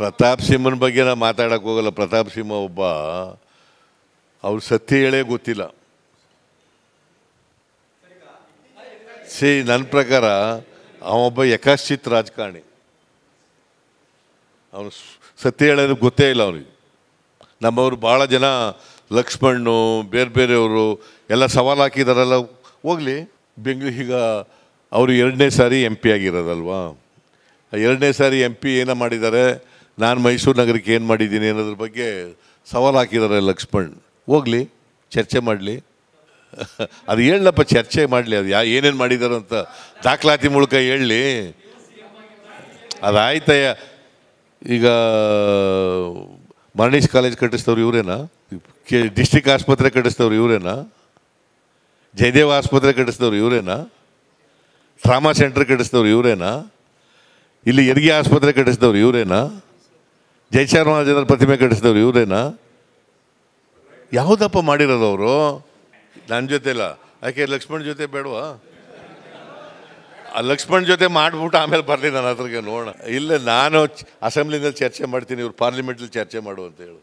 ಪ್ರತಾಪ್ ಸಿಂಹನ ಬಗ್ಗೆ ನಾನು ಮಾತಾಡೋಕೆ ಹೋಗಲ್ಲ ಪ್ರತಾಪ್ ಸಿಂಹ ಒಬ್ಬ ಅವ್ರು ಸತ್ಯ ಹೇಳೇ ಗೊತ್ತಿಲ್ಲ ಸಿ ನನ್ನ ಪ್ರಕಾರ ಅವನೊಬ್ಬ ಯಕಾಶ್ಚಿತ್ ರಾಜಕಾರಣಿ ಅವನು ಸತ್ಯ ಹೇಳೋದು ಗೊತ್ತೇ ಇಲ್ಲ ಅವನಿಗೆ ನಮ್ಮವರು ಭಾಳ ಜನ ಲಕ್ಷ್ಮಣ್ಣು ಬೇರೆ ಬೇರೆಯವರು ಎಲ್ಲ ಸವಾಲು ಹಾಕಿದಾರಲ್ಲ ಹೋಗಲಿ ಬೆಂಗಳೂರು ಈಗ ಅವರು ಎರಡನೇ ಸಾರಿ ಎಂ ಪಿ ಆಗಿರೋದಲ್ವಾ ಎರಡನೇ ಸಾರಿ ಎಂ ಪಿ ಏನ ಮಾಡಿದ್ದಾರೆ ನಾನು ಮೈಸೂರು ನಗರಕ್ಕೆ ಏನು ಮಾಡಿದ್ದೀನಿ ಅನ್ನೋದ್ರ ಬಗ್ಗೆ ಸವಾಲು ಹಾಕಿದ್ದಾರೆ ಲಕ್ಷ್ಮಣ್ ಹೋಗಲಿ ಚರ್ಚೆ ಮಾಡಲಿ ಅದು ಹೇಳಪ್ಪ ಚರ್ಚೆ ಮಾಡಲಿ ಅದು ಯಾ ಏನೇನು ಮಾಡಿದಾರಂತ ಅಂತ ದಾಖಲಾತಿ ಮೂಲಕ ಹೇಳಲಿ ಅದಾಯ್ತಯ್ಯ ಈಗ ಮರಣೀಶ್ ಕಾಲೇಜ್ ಕಟ್ಟಿಸ್ತವ್ರು ಇವರೇನಾ ಕೆ ಡಿಸ್ಟಿಕ್ ಆಸ್ಪತ್ರೆ ಕಟ್ಟಿಸ್ತವ್ರು ಇವರೇನಾ ಜಯದೇವ ಆಸ್ಪತ್ರೆ ಕಟ್ಟಿಸ್ತವ್ರು ಇವರೇನಾ ಟ್ರಾಮಾ ಸೆಂಟರ್ ಕಟ್ಟಿಸ್ತವ್ರು ಇವರೇನಾ ಇಲ್ಲಿ ಎರಿಗೆ ಆಸ್ಪತ್ರೆ ಕಟ್ಟಿಸಿದವ್ರು ಇವರೇನಾ ಜಯಚಾಮರಾಜೇಂದ್ರ ಪ್ರತಿಮೆ ಕಟ್ಟಿಸಿದವ್ರು ಇವರೇನಾ ಯಾವುದಪ್ಪ ಮಾಡಿರೋದು ಅವರು ನನ್ನ ಜೊತೆ ಇಲ್ಲ ಯಾಕೆ ಲಕ್ಷ್ಮಣ್ ಜೊತೆ ಬೇಡವಾ ಲಕ್ಷ್ಮಣ್ ಜೊತೆ ಮಾಡಿಬಿಟ್ಟು ಆಮೇಲೆ ಬರಲಿ ನಾನು ಅದ್ರಿಗೆ ನೋಡೋಣ ಇಲ್ಲ ನಾನು ಅಸೆಂಬ್ಲಿನಲ್ಲಿ ಚರ್ಚೆ ಮಾಡ್ತೀನಿ ಇವ್ರು ಪಾರ್ಲಿಮೆಂಟಲ್ಲಿ ಚರ್ಚೆ ಮಾಡು ಅಂತ ಹೇಳು